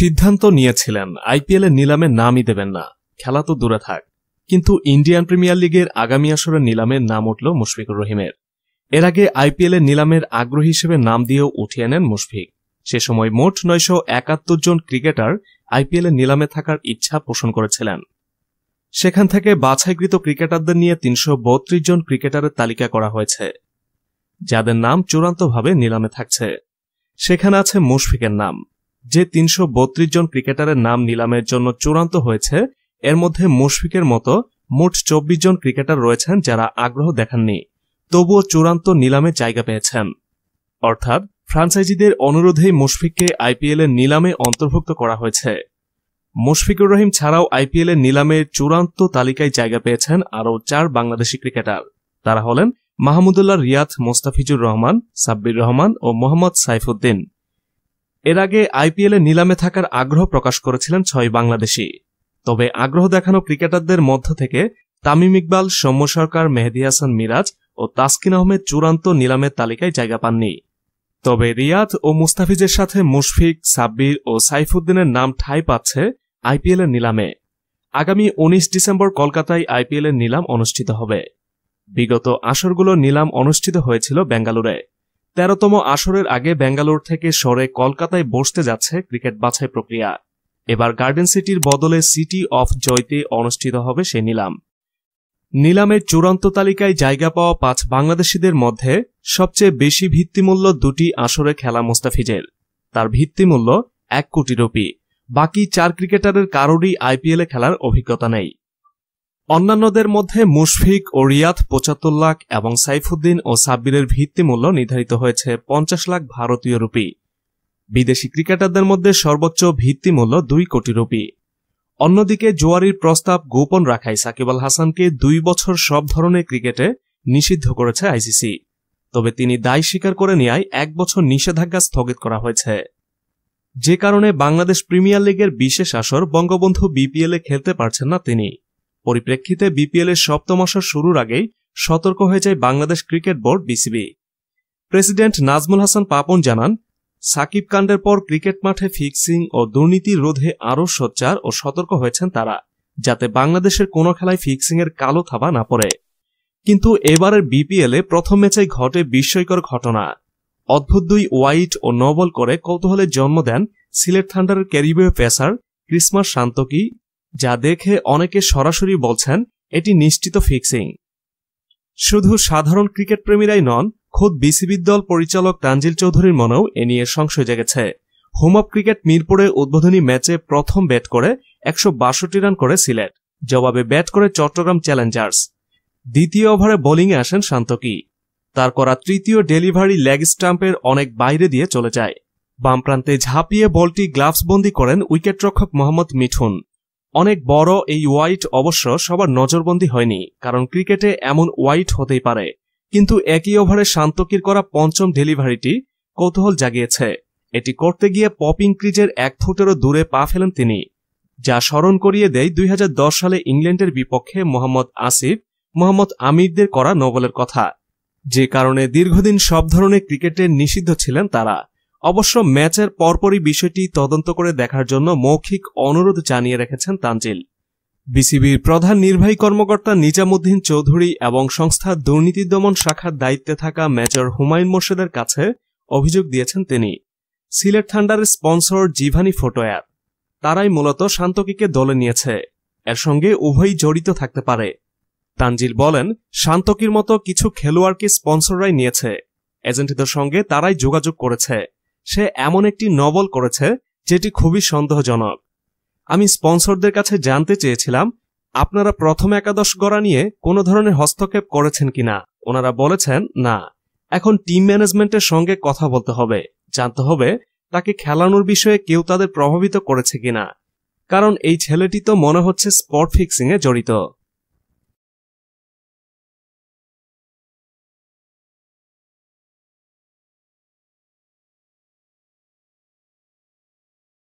সিদ্ধান্ত নিয়েছিলেন আইপিএল এর নিলামে নামই দেবেন না খেলা তো দূরে থাক কিন্তু ইন্ডিয়ান প্রিমিয়ার লিগের আগামী আসরের নিলামে নাম উঠল মুশফিকুর রহিমের এর আগে আইপিএল এর নিলামের আগ্রহী হিসেবে নাম দিয়েও উঠিয়ে নেন মুশফিক সে সময় মোট নয়শো একাত্তর জন ক্রিকেটার আইপিএল এর নিলামে থাকার ইচ্ছা পোষণ করেছিলেন সেখান থেকে বাছাইকৃত ক্রিকেটারদের নিয়ে তিনশো বত্রিশ জন ক্রিকেটারের তালিকা করা হয়েছে যাদের নাম চূড়ান্তভাবে নিলামে থাকছে সেখানে আছে মুশফিকের নাম যে তিনশো জন ক্রিকেটারের নাম নিলামের জন্য চূড়ান্ত হয়েছে এর মধ্যে মুশফিকের মতো মোট চব্বিশ জন ক্রিকেটার রয়েছেন যারা আগ্রহ দেখাননি তবুও চূড়ান্ত নিলামে জায়গা পেয়েছেন অর্থাৎ ফ্রাঞ্চাইজিদের অনুরোধেই মুশফিককে আইপিএল এর নিলামে অন্তর্ভুক্ত করা হয়েছে মুশফিকুর রহিম ছাড়াও আইপিএল এর নিলামে চূড়ান্ত তালিকায় জায়গা পেয়েছেন আরও চার বাংলাদেশি ক্রিকেটার তারা হলেন মাহমুদুল্লাহ রিয়াদ মোস্তাফিজুর রহমান সাব্বির রহমান ও মোহাম্মদ সাইফুদ্দিন এর আগে আইপিএলে নিলামে থাকার আগ্রহ প্রকাশ করেছিলেন ছয় বাংলাদেশি তবে আগ্রহ দেখানো ক্রিকেটারদের মধ্য থেকে তামিম ইকবাল সৌম্য সরকার মেহেদি হাসান মিরাজ ও তাসকিন আহমেদ চূড়ান্ত নিলামের তালিকায় জায়গা পাননি তবে রিয়াদ ও মুস্তাফিজের সাথে মুশফিক সাব্বির ও সাইফুদ্দিনের নাম ঠাঁই পাচ্ছে আইপিএলের নিলামে আগামী উনিশ ডিসেম্বর কলকাতায় আইপিএলের নিলাম অনুষ্ঠিত হবে বিগত আসরগুলো নিলাম অনুষ্ঠিত হয়েছিল বেঙ্গালুরে তেরোতম আসরের আগে ব্যাঙ্গালোর থেকে সরে কলকাতায় বসতে যাচ্ছে ক্রিকেট বাছাই প্রক্রিয়া এবার গার্ডেন সিটির বদলে সিটি অফ জয়তে অনুষ্ঠিত হবে সে নিলাম নিলামের চূড়ান্ত তালিকায় জায়গা পাওয়া পাঁচ বাংলাদেশিদের মধ্যে সবচেয়ে বেশি ভিত্তিমূল্য দুটি আসরে খেলা মোস্তাফিজের তার ভিত্তিমূল্য এক কোটি রুপি বাকি চার ক্রিকেটারের কারোরই আইপিএলে খেলার অভিজ্ঞতা নেই অন্যান্যদের মধ্যে মুশফিক ও রিয়াদ পঁচাত্তর লাখ এবং সাইফুদ্দিন ও সাব্বিরের ভিত্তিমূল্য নির্ধারিত হয়েছে পঞ্চাশ লাখ ভারতীয় রুপি বিদেশি ক্রিকেটারদের মধ্যে সর্বোচ্চ ভিত্তিমূল্য দুই কোটি রুপি অন্যদিকে জোয়ারির প্রস্তাব গোপন রাখায় সাকিব আল হাসানকে দুই বছর সব ধরনের ক্রিকেটে নিষিদ্ধ করেছে আইসিসি তবে তিনি দায় স্বীকার করে নেয় এক বছর নিষেধাজ্ঞা স্থগিত করা হয়েছে যে কারণে বাংলাদেশ প্রিমিয়ার লিগের বিশেষ আসর বঙ্গবন্ধু বিপিএলে খেলতে পারছেন না তিনি পরিপ্রেক্ষিতে বিপিএলের সপ্তম আসর শুরুর আগেই সতর্ক হয়ে যায় Bangladesh cricket board BCB president Najmul Hasan Papon জানান সাকিব কাণ্ডের পর ক্রিকেট মাঠে ফিক্সিং ও দুর্নীতি রোধে আরও সোচ্চার ও সতর্ক হয়েছেন তারা যাতে বাংলাদেশের কোনো খেলায় ফিক্সিং এর কালো থাবা না পড়ে কিন্তু এবারের বিপিএলে প্রথম ম্যাচেই ঘটে বিস্ময়কর ঘটনা অদ্ভুত দুই ওয়াইট ও নবল করে কৌতূহলের জন্ম দেন সিলেট থান্ডারের ক্যারিবীয় পেসার ক্রিসমাস শান্তকি যা দেখে অনেকে সরাসরি বলছেন এটি নিশ্চিত ফিক্সিং শুধু সাধারণ ক্রিকেট প্রেমীরাই নন খোদ বিসিবির দল পরিচালক তানজিল চৌধুরীর মনেও এ নিয়ে সংশয় জেগেছে হোম অফ ক্রিকেট মিরপুরে উদ্বোধনী ম্যাচে প্রথম ব্যাট করে একশো রান করে সিলেট জবাবে ব্যাট করে চট্টগ্রাম চ্যালেঞ্জার্স দ্বিতীয় ওভারে বোলিংয়ে আসেন শান্তকি তার করা তৃতীয় ডেলিভারি লেগ স্টাম্পের অনেক বাইরে দিয়ে চলে যায় বাম প্রান্তে ঝাঁপিয়ে বলটি গ্লাভস করেন উইকেটরক্ষক মোহাম্মদ মিঠুন অনেক বড় এই ওয়াইট অবশ্য সবার নজরবন্দি হয়নি কারণ ক্রিকেটে এমন ওয়াইট হতেই পারে কিন্তু একই ওভারে শান্তকির করা পঞ্চম ডেলিভারিটি কৌতূহল জাগিয়েছে এটি করতে গিয়ে পপিং ক্রিজের এক ফুটেরও দূরে পা ফেলেন তিনি যা স্মরণ করিয়ে দেয় দুই সালে ইংল্যান্ডের বিপক্ষে মোহাম্মদ আসিফ মোহাম্মদ আমিরদের করা নোবেলের কথা যে কারণে দীর্ঘদিন সব ধরনের ক্রিকেটে নিষিদ্ধ ছিলেন তারা অবশ্য ম্যাচের পরপরই বিষয়টি তদন্ত করে দেখার জন্য মৌখিক অনুরোধ জানিয়ে রেখেছেন তানজিল বিসিবির প্রধান নির্বাহী কর্মকর্তা নিজামুদ্দিন চৌধুরী এবং সংস্থার দুর্নীতি দমন শাখার দায়িত্বে থাকা মেজর হুমায়ুন মোর্শেদের কাছে অভিযোগ দিয়েছেন তিনি সিলেট থান্ডারের স্পন্সর জিভানি ফোটোয়ার তারাই মূলত শান্তকিকে দলে নিয়েছে এর সঙ্গে উভয়ই জড়িত থাকতে পারে তানজিল বলেন শান্তকির মতো কিছু খেলোয়াড়কে স্পন্সররাই নিয়েছে এজেন্টদের সঙ্গে তারাই যোগাযোগ করেছে সে এমন একটি নবল করেছে যেটি খুবই সন্দেহজনক আমি স্পন্সরদের কাছে জানতে চেয়েছিলাম আপনারা প্রথম একাদশ গড়া নিয়ে কোনো ধরনের হস্তক্ষেপ করেছেন কিনা ওনারা বলেছেন না এখন টিম ম্যানেজমেন্টের সঙ্গে কথা বলতে হবে জানতে হবে তাকে খেলানোর বিষয়ে কেউ তাদের প্রভাবিত করেছে কিনা কারণ এই ছেলেটি তো মনে হচ্ছে স্পট ফিক্সিংয়ে জড়িত